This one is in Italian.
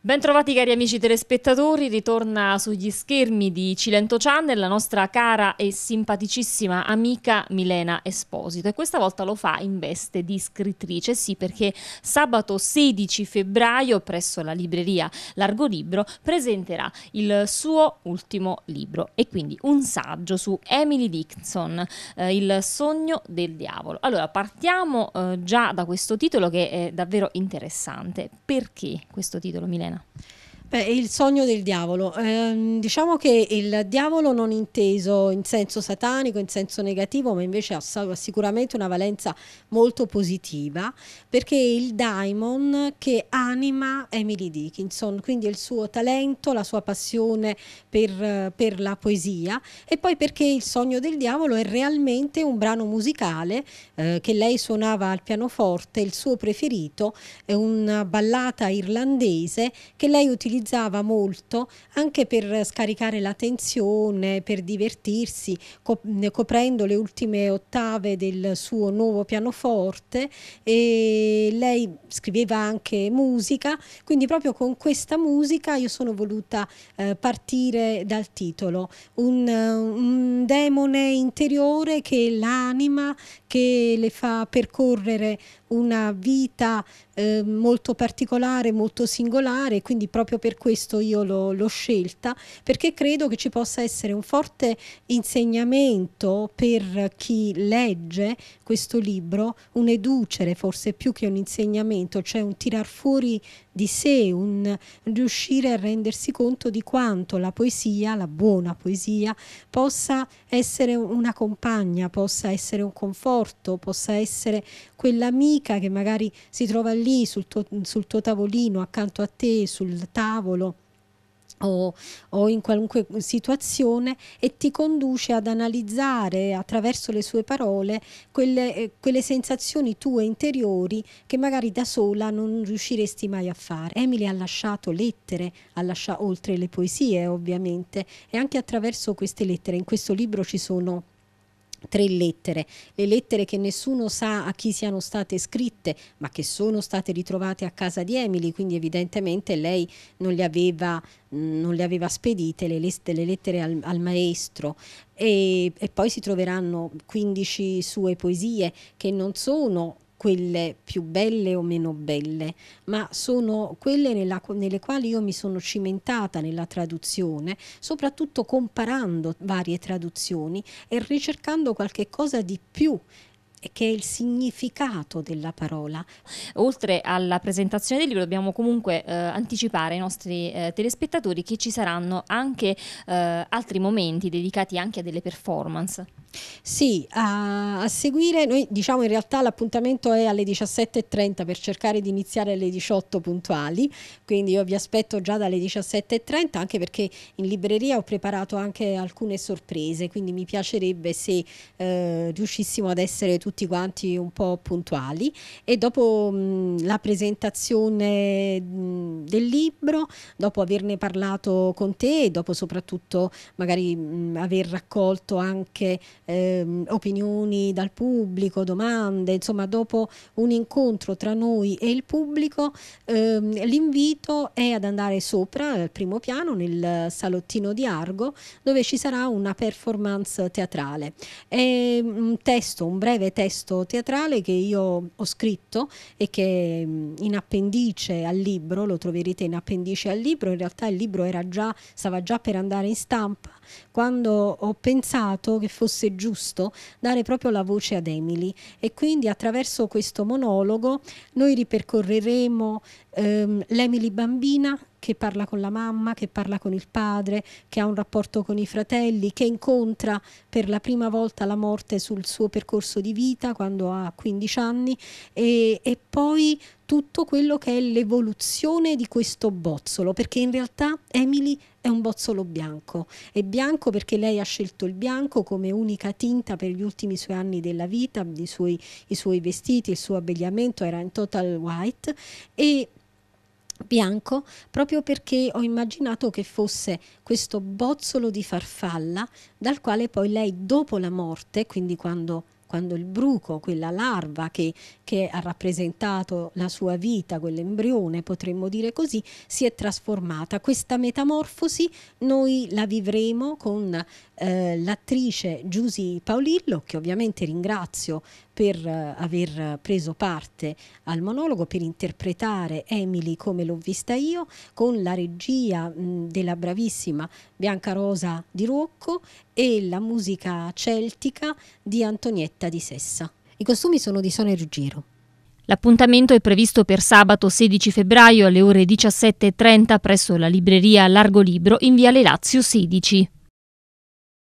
Bentrovati cari amici telespettatori, ritorna sugli schermi di Cilento Channel la nostra cara e simpaticissima amica Milena Esposito e questa volta lo fa in veste di scrittrice, sì perché sabato 16 febbraio presso la libreria Largo Libro presenterà il suo ultimo libro e quindi un saggio su Emily Dixon, eh, Il sogno del diavolo. Allora partiamo eh, già da questo titolo che è davvero interessante, perché questo titolo Milena? na Beh, il sogno del diavolo. Eh, diciamo che il diavolo non inteso in senso satanico, in senso negativo, ma invece ha sicuramente una valenza molto positiva, perché è il daimon che anima Emily Dickinson, quindi il suo talento, la sua passione per, per la poesia e poi perché il sogno del diavolo è realmente un brano musicale eh, che lei suonava al pianoforte, il suo preferito, è una ballata irlandese che lei utilizza utilizzava molto anche per scaricare la tensione, per divertirsi, coprendo le ultime ottave del suo nuovo pianoforte e lei scriveva anche musica, quindi proprio con questa musica io sono voluta eh, partire dal titolo, un, un demone interiore che l'anima, che le fa percorrere una vita eh, molto particolare, molto singolare, quindi proprio per questo io l'ho scelta, perché credo che ci possa essere un forte insegnamento per chi legge questo libro, un educere forse più che un insegnamento, cioè un tirar fuori di sé, un riuscire a rendersi conto di quanto la poesia, la buona poesia, possa essere una compagna, possa essere un conforto, possa essere quell'amica che magari si trova lì lì sul tuo, sul tuo tavolino, accanto a te, sul tavolo. O, o, in qualunque situazione e ti conduce ad analizzare attraverso le sue parole quelle, eh, quelle, sensazioni tue interiori che magari da sola non riusciresti mai a fare. Emily ha lasciato lettere, ha lasciato, oltre le poesie ovviamente, e anche attraverso queste lettere, in questo libro ci sono tre lettere, le lettere che nessuno sa a chi siano state scritte, ma che sono state ritrovate a casa di Emily, quindi evidentemente lei non le aveva, mm, non le aveva spedite le, liste, le lettere al, al maestro. E, e poi si troveranno 15 sue poesie che non sono quelle più belle o meno belle, ma sono quelle nella, nelle quali io mi sono cimentata nella traduzione, soprattutto comparando varie traduzioni e ricercando qualche cosa di più eh, che è il significato della parola. Oltre alla presentazione del libro dobbiamo comunque eh, anticipare ai nostri eh, telespettatori che ci saranno anche eh, altri momenti dedicati anche a delle performance. Sì, a, a, seguire, noi diciamo in realtà l'appuntamento è alle 17.30 per cercare di iniziare alle 18 puntuali, quindi io vi aspetto già dalle 17.30 anche perché in libreria ho preparato anche alcune sorprese, quindi mi piacerebbe se eh, riuscissimo ad essere tutti quanti un po' puntuali e dopo mh, mm, la presentazione mh, mm, del libro, dopo averne parlato con te e dopo soprattutto magari mh, mm, aver raccolto anche eh, opinioni dal pubblico, domande, insomma dopo un incontro tra noi e il pubblico eh, l'invito è ad andare sopra al primo piano nel salottino di Argo dove ci sarà una performance teatrale. È un testo, un breve testo teatrale che io ho scritto e che in appendice al libro, lo troverete in appendice al libro, in realtà il libro era già, stava già per andare in stampa quando ho pensato che fosse giusto dare proprio la voce ad Emily e quindi attraverso questo monologo noi ripercorreremo ehm, l'Emily bambina che parla con la mamma, che parla con il padre, che ha un rapporto con i fratelli, che incontra per la prima volta la morte sul suo percorso di vita quando ha 15 anni e, e poi tutto quello che è l'evoluzione di questo bozzolo, perché in realtà Emily è un bozzolo bianco. È bianco perché lei ha scelto il bianco come unica tinta per gli ultimi suoi anni della vita, suoi, i suoi vestiti, il suo abbigliamento era in total white e bianco proprio perché ho immaginato che fosse questo bozzolo di farfalla dal quale poi lei dopo la morte, quindi quando, quando il bruco, quella larva che, che ha rappresentato la sua vita, quell'embrione, potremmo dire così, si è trasformata. Questa metamorfosi noi la vivremo con eh, l'attrice Giusy Paolillo, che ovviamente ringrazio per eh, aver preso parte al monologo, per interpretare Emily come l'ho vista io, con la regia della bravissima Bianca Rosa di Rocco e la musica celtica di Antonietta di Sessa. I costumi sono di Sonia Ruggero. L'appuntamento è previsto per sabato 16 febbraio alle ore 17.30 presso la libreria Largo Libro in Viale Lazio 16.